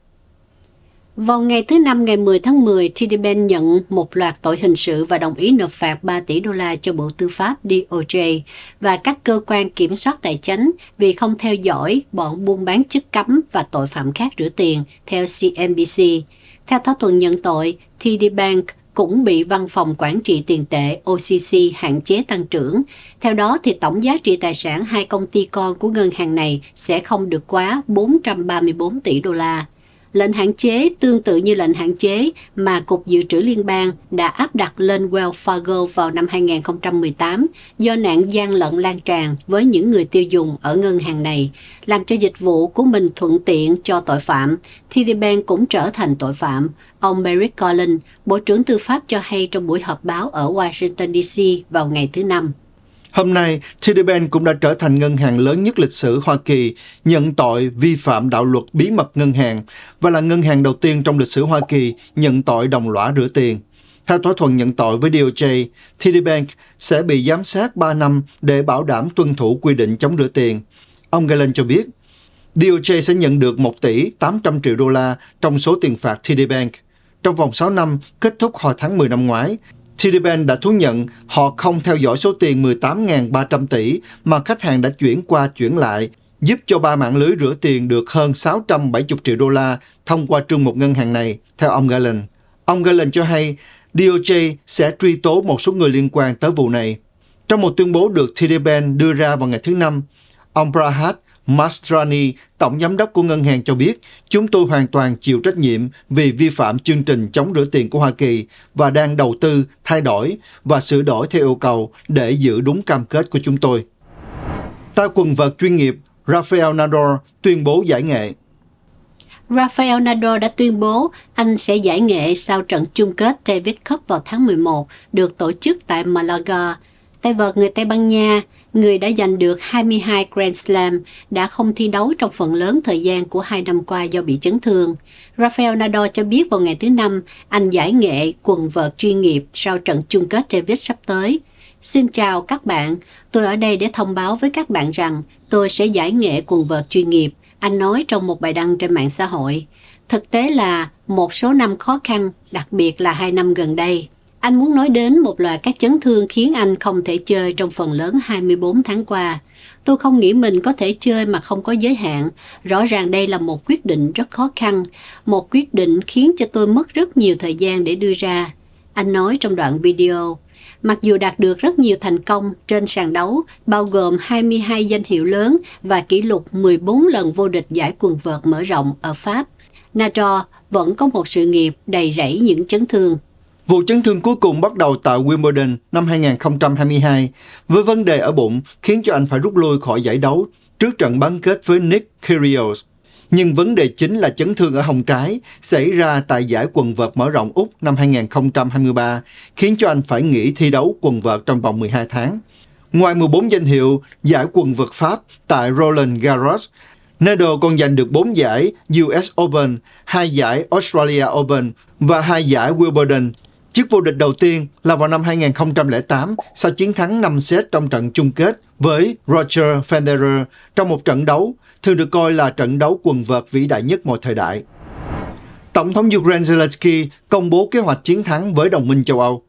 Vào ngày thứ Năm ngày 10 tháng 10, TD Bank nhận một loạt tội hình sự và đồng ý nộp phạt 3 tỷ đô la cho Bộ Tư pháp DOJ và các cơ quan kiểm soát tài chính vì không theo dõi bọn buôn bán chất cấm và tội phạm khác rửa tiền, theo CNBC. Theo thỏa thuận nhận tội, TD Bank cũng bị Văn phòng Quản trị Tiền tệ OCC hạn chế tăng trưởng. Theo đó, thì tổng giá trị tài sản hai công ty con của ngân hàng này sẽ không được quá 434 tỷ đô la. Lệnh hạn chế tương tự như lệnh hạn chế mà Cục Dự trữ Liên bang đã áp đặt lên Wells Fargo vào năm 2018 do nạn gian lận lan tràn với những người tiêu dùng ở ngân hàng này, làm cho dịch vụ của mình thuận tiện cho tội phạm. TD Bank cũng trở thành tội phạm. Ông Merrick Collins, Bộ trưởng Tư pháp cho hay trong buổi họp báo ở Washington DC vào ngày thứ Năm. Hôm nay, TD Bank cũng đã trở thành ngân hàng lớn nhất lịch sử Hoa Kỳ nhận tội vi phạm đạo luật bí mật ngân hàng và là ngân hàng đầu tiên trong lịch sử Hoa Kỳ nhận tội đồng lõa rửa tiền. Theo thỏa thuận nhận tội với DOJ, TD Bank sẽ bị giám sát 3 năm để bảo đảm tuân thủ quy định chống rửa tiền. Ông Galen cho biết, DOJ sẽ nhận được 1 tỷ 800 triệu đô la trong số tiền phạt TD Bank. Trong vòng 6 năm, kết thúc hồi tháng 10 năm ngoái, Tiriban đã thú nhận họ không theo dõi số tiền 18.300 tỷ mà khách hàng đã chuyển qua chuyển lại, giúp cho ba mạng lưới rửa tiền được hơn 670 triệu đô la thông qua trương một ngân hàng này, theo ông Galen. Ông Galen cho hay DOJ sẽ truy tố một số người liên quan tới vụ này. Trong một tuyên bố được Tiriban đưa ra vào ngày thứ Năm, ông Brahat Mastrani, tổng giám đốc của ngân hàng cho biết, chúng tôi hoàn toàn chịu trách nhiệm vì vi phạm chương trình chống rửa tiền của Hoa Kỳ và đang đầu tư, thay đổi và sửa đổi theo yêu cầu để giữ đúng cam kết của chúng tôi. Ta quần vợt chuyên nghiệp Rafael Nadal tuyên bố giải nghệ. Rafael Nadal đã tuyên bố anh sẽ giải nghệ sau trận chung kết Davis Cup vào tháng 11 được tổ chức tại Malaga. Tay vợt người Tây Ban Nha người đã giành được 22 Grand Slam, đã không thi đấu trong phần lớn thời gian của hai năm qua do bị chấn thương. Rafael Nadal cho biết vào ngày thứ Năm, anh giải nghệ quần vợt chuyên nghiệp sau trận chung kết Davis sắp tới. Xin chào các bạn, tôi ở đây để thông báo với các bạn rằng tôi sẽ giải nghệ quần vợt chuyên nghiệp, anh nói trong một bài đăng trên mạng xã hội. Thực tế là một số năm khó khăn, đặc biệt là hai năm gần đây. Anh muốn nói đến một loạt các chấn thương khiến anh không thể chơi trong phần lớn 24 tháng qua. Tôi không nghĩ mình có thể chơi mà không có giới hạn. Rõ ràng đây là một quyết định rất khó khăn, một quyết định khiến cho tôi mất rất nhiều thời gian để đưa ra. Anh nói trong đoạn video, mặc dù đạt được rất nhiều thành công trên sàn đấu, bao gồm 22 danh hiệu lớn và kỷ lục 14 lần vô địch giải quần vợt mở rộng ở Pháp, Nadal vẫn có một sự nghiệp đầy rẫy những chấn thương. Vụ chấn thương cuối cùng bắt đầu tại Wimbledon năm 2022 với vấn đề ở bụng khiến cho anh phải rút lui khỏi giải đấu trước trận bán kết với Nick Kyrgios. Nhưng vấn đề chính là chấn thương ở hồng trái xảy ra tại giải quần vợt mở rộng Úc năm 2023 khiến cho anh phải nghỉ thi đấu quần vợt trong vòng 12 tháng. Ngoài 14 danh hiệu giải quần vợt Pháp tại Roland Garros, Nadal còn giành được 4 giải US Open, 2 giải Australia Open và 2 giải Wimbledon Chức vô địch đầu tiên là vào năm 2008 sau chiến thắng 5 set trong trận chung kết với Roger Federer trong một trận đấu thường được coi là trận đấu quần vợt vĩ đại nhất mọi thời đại. Tổng thống Ukraine Zelensky công bố kế hoạch chiến thắng với đồng minh châu Âu.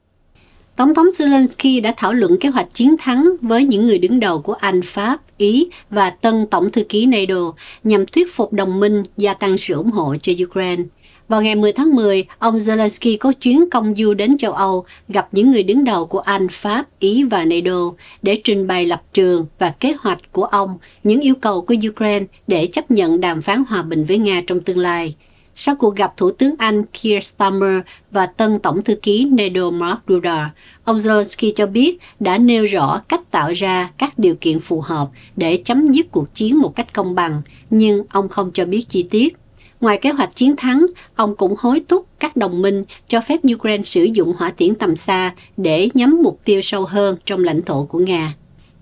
Tổng thống Zelensky đã thảo luận kế hoạch chiến thắng với những người đứng đầu của Anh, Pháp, Ý và tân Tổng thư ký NATO nhằm thuyết phục đồng minh gia tăng sự ủng hộ cho Ukraine. Vào ngày 10 tháng 10, ông Zelensky có chuyến công du đến châu Âu, gặp những người đứng đầu của Anh, Pháp, Ý và NATO để trình bày lập trường và kế hoạch của ông, những yêu cầu của Ukraine để chấp nhận đàm phán hòa bình với Nga trong tương lai. Sau cuộc gặp Thủ tướng Anh Keir Starmer và tân Tổng thư ký NATO Mark Rutte, ông Zelensky cho biết đã nêu rõ cách tạo ra các điều kiện phù hợp để chấm dứt cuộc chiến một cách công bằng, nhưng ông không cho biết chi tiết. Ngoài kế hoạch chiến thắng, ông cũng hối thúc các đồng minh cho phép Ukraine sử dụng hỏa tiễn tầm xa để nhắm mục tiêu sâu hơn trong lãnh thổ của Nga.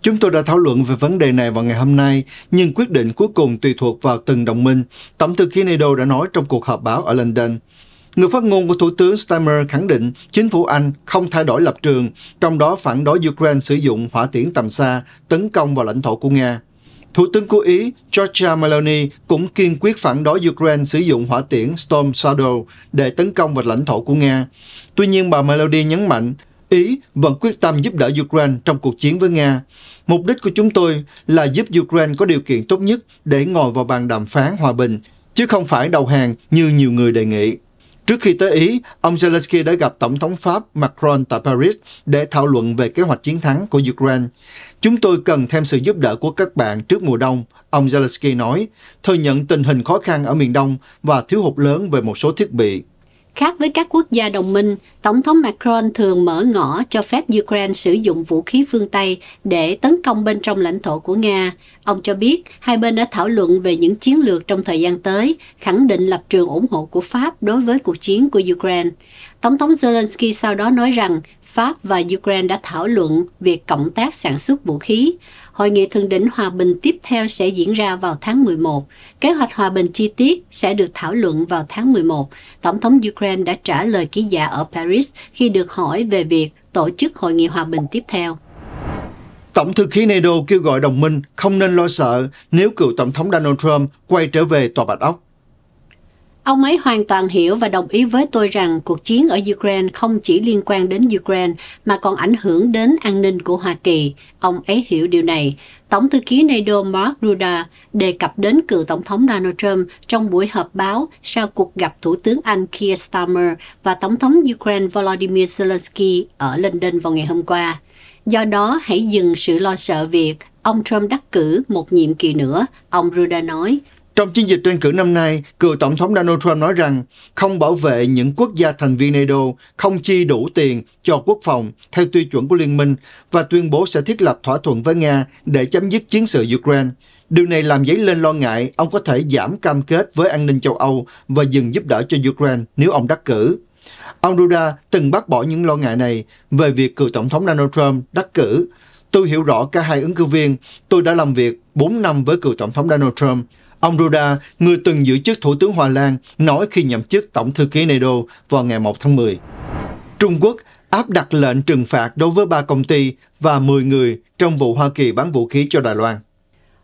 Chúng tôi đã thảo luận về vấn đề này vào ngày hôm nay, nhưng quyết định cuối cùng tùy thuộc vào từng đồng minh, Tổng thư ký NATO đã nói trong cuộc họp báo ở London. Người phát ngôn của Thủ tướng Stammer khẳng định chính phủ Anh không thay đổi lập trường, trong đó phản đối Ukraine sử dụng hỏa tiễn tầm xa tấn công vào lãnh thổ của Nga. Thủ tướng của Ý Giorgia Meloni cũng kiên quyết phản đối Ukraine sử dụng hỏa tiễn Storm Shadow để tấn công vào lãnh thổ của Nga. Tuy nhiên, bà Meloni nhấn mạnh Ý vẫn quyết tâm giúp đỡ Ukraine trong cuộc chiến với Nga. Mục đích của chúng tôi là giúp Ukraine có điều kiện tốt nhất để ngồi vào bàn đàm phán hòa bình, chứ không phải đầu hàng như nhiều người đề nghị. Trước khi tới Ý, ông Zelensky đã gặp Tổng thống Pháp Macron tại Paris để thảo luận về kế hoạch chiến thắng của Ukraine. Chúng tôi cần thêm sự giúp đỡ của các bạn trước mùa đông, ông Zelensky nói, thừa nhận tình hình khó khăn ở miền Đông và thiếu hụt lớn về một số thiết bị. Khác với các quốc gia đồng minh, Tổng thống Macron thường mở ngõ cho phép Ukraine sử dụng vũ khí phương Tây để tấn công bên trong lãnh thổ của Nga. Ông cho biết hai bên đã thảo luận về những chiến lược trong thời gian tới, khẳng định lập trường ủng hộ của Pháp đối với cuộc chiến của Ukraine. Tổng thống Zelensky sau đó nói rằng Pháp và Ukraine đã thảo luận việc cộng tác sản xuất vũ khí. Hội nghị thượng đỉnh hòa bình tiếp theo sẽ diễn ra vào tháng 11. Kế hoạch hòa bình chi tiết sẽ được thảo luận vào tháng 11. Tổng thống Ukraine đã trả lời ký giả ở Paris khi được hỏi về việc tổ chức hội nghị hòa bình tiếp theo. Tổng thư ký NATO kêu gọi đồng minh không nên lo sợ nếu cựu Tổng thống Donald Trump quay trở về Tòa Bạch Ốc. Ông ấy hoàn toàn hiểu và đồng ý với tôi rằng cuộc chiến ở Ukraine không chỉ liên quan đến Ukraine mà còn ảnh hưởng đến an ninh của Hoa Kỳ. Ông ấy hiểu điều này. Tổng thư ký NATO Mark Ruda đề cập đến cựu Tổng thống Donald Trump trong buổi họp báo sau cuộc gặp Thủ tướng Anh Keir Starmer và Tổng thống Ukraine Volodymyr Zelensky ở London vào ngày hôm qua. Do đó, hãy dừng sự lo sợ việc ông Trump đắc cử một nhiệm kỳ nữa, ông Ruda nói. Trong chiến dịch tranh cử năm nay, cựu Tổng thống Donald Trump nói rằng không bảo vệ những quốc gia thành viên NATO, không chi đủ tiền cho quốc phòng theo tiêu chuẩn của liên minh và tuyên bố sẽ thiết lập thỏa thuận với Nga để chấm dứt chiến sự Ukraine. Điều này làm dấy lên lo ngại ông có thể giảm cam kết với an ninh châu Âu và dừng giúp đỡ cho Ukraine nếu ông đắc cử. Ông Duda từng bác bỏ những lo ngại này về việc cựu Tổng thống Donald Trump đắc cử. Tôi hiểu rõ cả hai ứng cử viên. Tôi đã làm việc 4 năm với cựu Tổng thống Donald Trump Ông Ruda, người từng giữ chức Thủ tướng Hoa Lan, nói khi nhậm chức Tổng thư ký NATO vào ngày 1 tháng 10. Trung Quốc áp đặt lệnh trừng phạt đối với ba công ty và 10 người trong vụ Hoa Kỳ bán vũ khí cho Đài Loan.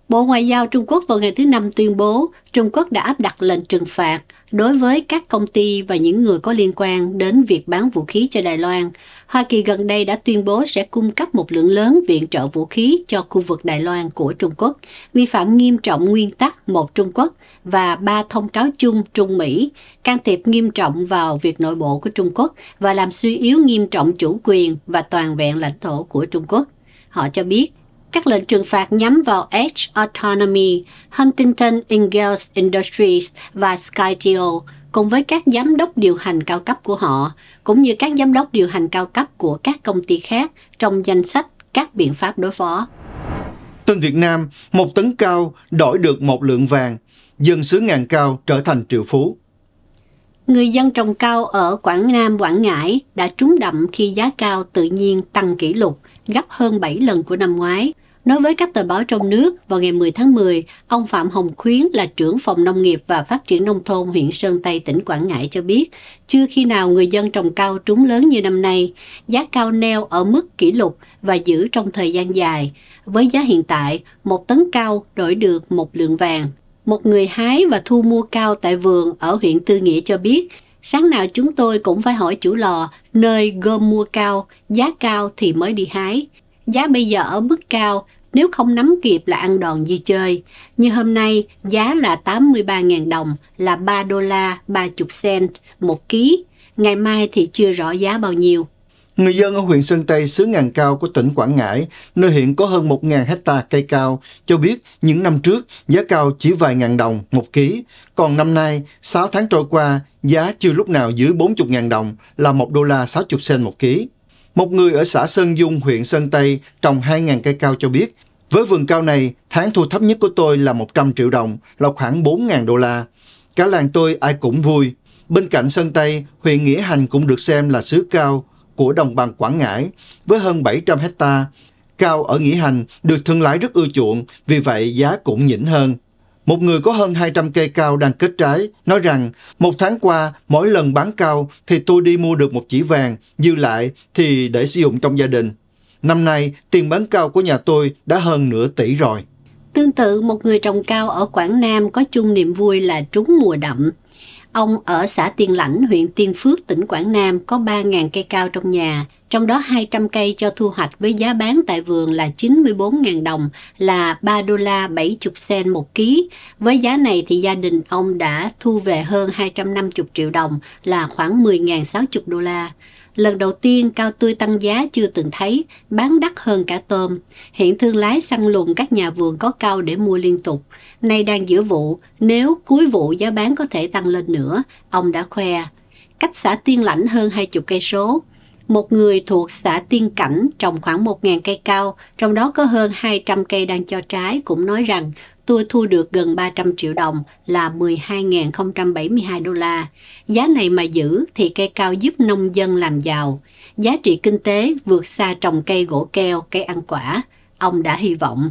Bộ Ngoại giao Trung Quốc vào ngày thứ Năm tuyên bố Trung Quốc đã áp đặt lệnh trừng phạt Đối với các công ty và những người có liên quan đến việc bán vũ khí cho Đài Loan, Hoa Kỳ gần đây đã tuyên bố sẽ cung cấp một lượng lớn viện trợ vũ khí cho khu vực Đài Loan của Trung Quốc, vi phạm nghiêm trọng nguyên tắc một Trung Quốc và ba thông cáo chung Trung Mỹ, can thiệp nghiêm trọng vào việc nội bộ của Trung Quốc và làm suy yếu nghiêm trọng chủ quyền và toàn vẹn lãnh thổ của Trung Quốc. Họ cho biết các lệnh trừng phạt nhắm vào Edge Autonomy, Huntington Ingalls Industries và Skydio, cùng với các giám đốc điều hành cao cấp của họ, cũng như các giám đốc điều hành cao cấp của các công ty khác trong danh sách các biện pháp đối phó. Tên Việt Nam, một tấn cao đổi được một lượng vàng, dân xứ ngàn cao trở thành triệu phú. Người dân trồng cao ở Quảng Nam, Quảng Ngãi đã trúng đậm khi giá cao tự nhiên tăng kỷ lục – gấp hơn 7 lần của năm ngoái. Nói với các tờ báo trong nước, vào ngày 10 tháng 10, ông Phạm Hồng Khuyến là trưởng phòng nông nghiệp và phát triển nông thôn huyện Sơn Tây, tỉnh Quảng Ngãi cho biết, chưa khi nào người dân trồng cao trúng lớn như năm nay, giá cao neo ở mức kỷ lục và giữ trong thời gian dài. Với giá hiện tại, một tấn cao đổi được một lượng vàng. Một người hái và thu mua cao tại vườn ở huyện Tư Nghĩa cho biết, Sáng nào chúng tôi cũng phải hỏi chủ lò, nơi gom mua cao, giá cao thì mới đi hái. Giá bây giờ ở mức cao, nếu không nắm kịp là ăn đòn gì chơi. Như hôm nay, giá là 83.000 đồng, là 3 đô la 30 cent một ký. Ngày mai thì chưa rõ giá bao nhiêu. Người dân ở huyện Sơn Tây, xứ ngàn cao của tỉnh Quảng Ngãi, nơi hiện có hơn 1.000 hecta cây cao, cho biết những năm trước giá cao chỉ vài ngàn đồng một ký. Còn năm nay, 6 tháng trôi qua, giá chưa lúc nào dưới 40.000 đồng là 1 đô la 60 sen một ký. Một người ở xã Sơn Dung, huyện Sơn Tây trồng 2.000 cây cao cho biết, với vườn cao này, tháng thu thấp nhất của tôi là 100 triệu đồng, là khoảng 4.000 đô la. Cả làng tôi ai cũng vui. Bên cạnh Sơn Tây, huyện Nghĩa Hành cũng được xem là xứ cao của đồng bằng Quảng Ngãi với hơn 700 hecta. Cao ở Nghĩa Hành được thương lái rất ưa chuộng, vì vậy giá cũng nhỉnh hơn. Một người có hơn 200 cây cao đang kết trái, nói rằng một tháng qua mỗi lần bán cao thì tôi đi mua được một chỉ vàng, dư lại thì để sử dụng trong gia đình. Năm nay, tiền bán cao của nhà tôi đã hơn nửa tỷ rồi. Tương tự, một người trồng cao ở Quảng Nam có chung niềm vui là trúng mùa đậm. Ông ở xã Tiên Lãnh, huyện Tiên Phước, tỉnh Quảng Nam có 3.000 cây cao trong nhà, trong đó 200 cây cho thu hoạch với giá bán tại vườn là 94.000 đồng, là 3 đô la 70 sen một ký. Với giá này thì gia đình ông đã thu về hơn 250 triệu đồng, là khoảng 10.60 đô la. Lần đầu tiên cao tươi tăng giá chưa từng thấy, bán đắt hơn cả tôm. Hiện thương lái săn lùng các nhà vườn có cao để mua liên tục. Nay đang giữa vụ, nếu cuối vụ giá bán có thể tăng lên nữa, ông đã khoe. Cách xã Tiên Lãnh hơn 20 cây số, một người thuộc xã Tiên Cảnh trồng khoảng 1.000 cây cao, trong đó có hơn 200 cây đang cho trái cũng nói rằng tôi thu được gần 300 triệu đồng là 12.072 đô la. Giá này mà giữ thì cây cao giúp nông dân làm giàu. Giá trị kinh tế vượt xa trồng cây gỗ keo, cây ăn quả. Ông đã hy vọng.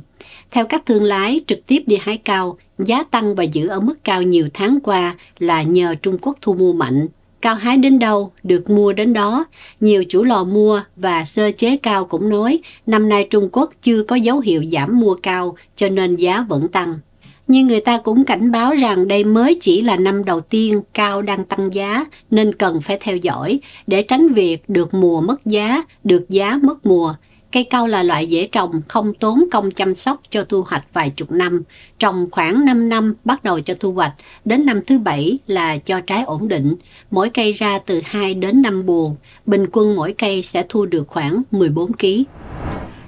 Theo các thương lái trực tiếp đi hái cao, giá tăng và giữ ở mức cao nhiều tháng qua là nhờ Trung Quốc thu mua mạnh. Cao hái đến đâu, được mua đến đó. Nhiều chủ lò mua và sơ chế cao cũng nói, năm nay Trung Quốc chưa có dấu hiệu giảm mua cao, cho nên giá vẫn tăng. Nhưng người ta cũng cảnh báo rằng đây mới chỉ là năm đầu tiên cao đang tăng giá nên cần phải theo dõi để tránh việc được mùa mất giá, được giá mất mùa. Cây cao là loại dễ trồng, không tốn công chăm sóc cho thu hoạch vài chục năm. Trồng khoảng 5 năm bắt đầu cho thu hoạch, đến năm thứ bảy là cho trái ổn định. Mỗi cây ra từ 2 đến 5 buồn, bình quân mỗi cây sẽ thu được khoảng 14 kg.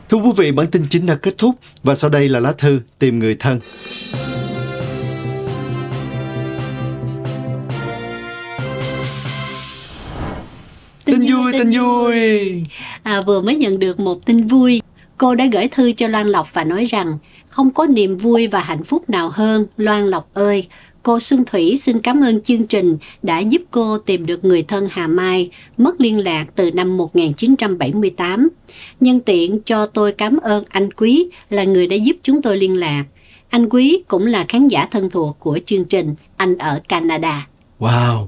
Thưa quý vị, bản tin chính đã kết thúc và sau đây là lá thư tìm người thân. tin, vui tin vui à, vừa mới nhận được một tin vui cô đã gửi thư cho loan lộc và nói rằng không có niềm vui và hạnh phúc nào hơn loan lộc ơi cô xuân thủy xin cảm ơn chương trình đã giúp cô tìm được người thân hà mai mất liên lạc từ năm 1978 nhân tiện cho tôi cảm ơn anh quý là người đã giúp chúng tôi liên lạc anh quý cũng là khán giả thân thuộc của chương trình anh ở canada wow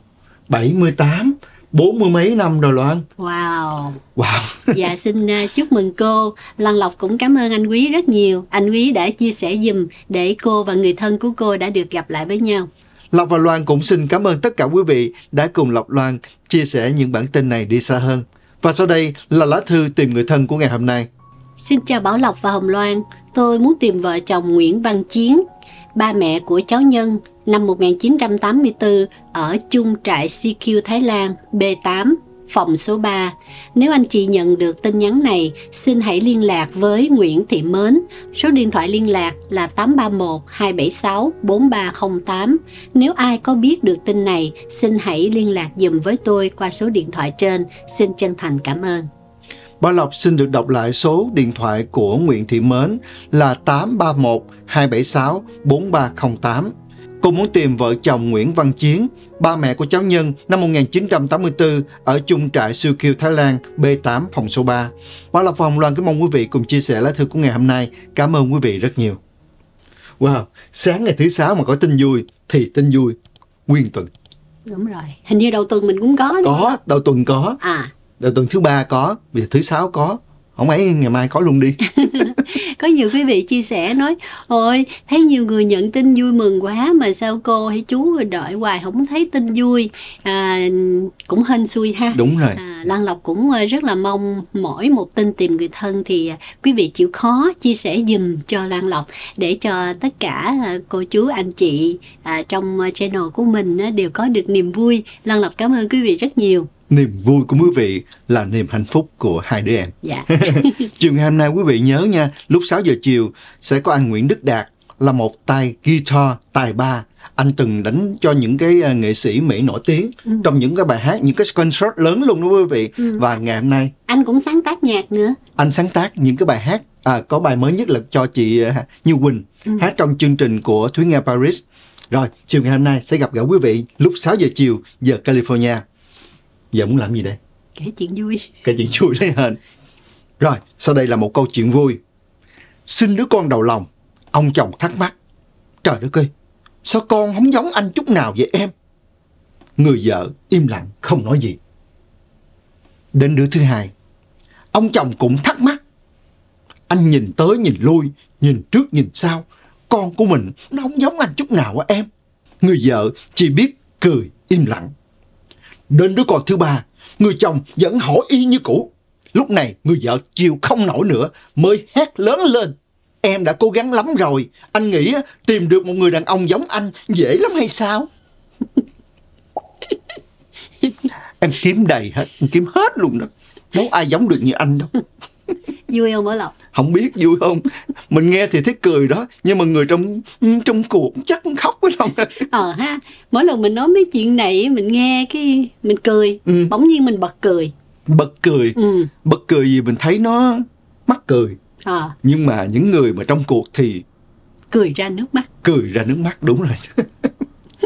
78 bốn mươi mấy năm rồi Loan. Wow. Wow. [LAUGHS] dạ xin ờ, chúc mừng cô. Lan Lộc cũng cảm ơn anh Quý rất nhiều. Anh Quý đã chia sẻ dùm để cô và người thân của cô đã được gặp lại với nhau. Lộc và Loan cũng xin cảm ơn tất cả quý vị đã cùng Lộc Loan chia sẻ những bản tin này đi xa hơn. Và sau đây là lá thư tìm người thân của ngày hôm nay. Xin chào Bảo Lộc và Hồng Loan. Tôi muốn tìm vợ chồng Nguyễn Văn Chiến ba mẹ của cháu Nhân năm 1984 ở chung trại CQ Thái Lan B8 phòng số 3. Nếu anh chị nhận được tin nhắn này, xin hãy liên lạc với Nguyễn Thị Mến. Số điện thoại liên lạc là 831 276 4308. Nếu ai có biết được tin này, xin hãy liên lạc dùm với tôi qua số điện thoại trên. Xin chân thành cảm ơn. Bà Lộc xin được đọc lại số điện thoại của Nguyễn Thị Mến là 831 276 4308. Cô muốn tìm vợ chồng Nguyễn Văn Chiến, ba mẹ của cháu Nhân năm 1984 ở chung trại siêu kiêu Thái Lan B8 phòng số 3. Bà Lộc Phòng Loan cảm mong quý vị cùng chia sẻ lá thư của ngày hôm nay. Cảm ơn quý vị rất nhiều. Wow, sáng ngày thứ sáu mà có tin vui thì tin vui nguyên tuần. Đúng rồi, hình như đầu tuần mình cũng có. Có, đầu tuần có. À, rồi tuần thứ ba có về thứ sáu có không ấy ngày mai có luôn đi [LAUGHS] có nhiều quý vị chia sẻ nói ôi thấy nhiều người nhận tin vui mừng quá mà sao cô hay chú đợi hoài không thấy tin vui à, cũng hên xui ha đúng rồi à, lan lộc cũng ờ, rất là mong mỗi một tin tìm người thân thì ờ, quý vị chịu khó chia sẻ dùm cho lan lộc để cho tất cả ờ, cô chú anh chị à, trong channel của mình đều có được niềm vui lan lộc cảm ơn quý vị rất nhiều niềm vui của quý vị là niềm hạnh phúc của hai đứa em. Dạ. [LAUGHS] chiều ngày hôm nay quý vị nhớ nha, lúc 6 giờ chiều sẽ có anh Nguyễn Đức Đạt là một tay guitar tài ba anh từng đánh cho những cái à, nghệ sĩ Mỹ nổi tiếng ừ. trong những cái bài hát những cái concert lớn luôn đó quý vị ừ. và ngày hôm nay anh cũng sáng tác nhạc nữa anh sáng tác những cái bài hát à, có bài mới nhất là cho chị à, Như Quỳnh ừ. hát trong chương trình của Thúy Nga Paris rồi chiều ngày hôm nay sẽ gặp gỡ quý vị lúc 6 giờ chiều giờ California giờ muốn làm gì đây kể chuyện vui kể chuyện vui đấy hên rồi sau đây là một câu chuyện vui xin đứa con đầu lòng ông chồng thắc mắc trời đất ơi sao con không giống anh chút nào vậy em người vợ im lặng không nói gì đến đứa thứ hai ông chồng cũng thắc mắc anh nhìn tới nhìn lui nhìn trước nhìn sau con của mình nó không giống anh chút nào á em người vợ chỉ biết cười im lặng Đến đứa con thứ ba, người chồng vẫn hỏi y như cũ. Lúc này người vợ chịu không nổi nữa mới hét lớn lên. Em đã cố gắng lắm rồi, anh nghĩ tìm được một người đàn ông giống anh dễ lắm hay sao? [LAUGHS] em kiếm đầy hết, em kiếm hết luôn đó. Đâu ai giống được như anh đâu. [LAUGHS] vui không ở lộc không biết vui không mình nghe thì thấy cười đó nhưng mà người trong trong cuộc chắc khóc phải không ờ ha mỗi lần mình nói mấy chuyện này mình nghe cái mình cười ừ. bỗng nhiên mình bật cười bật cười ừ. bật cười gì mình thấy nó mắc cười à. nhưng mà những người mà trong cuộc thì cười ra nước mắt cười ra nước mắt đúng rồi [LAUGHS]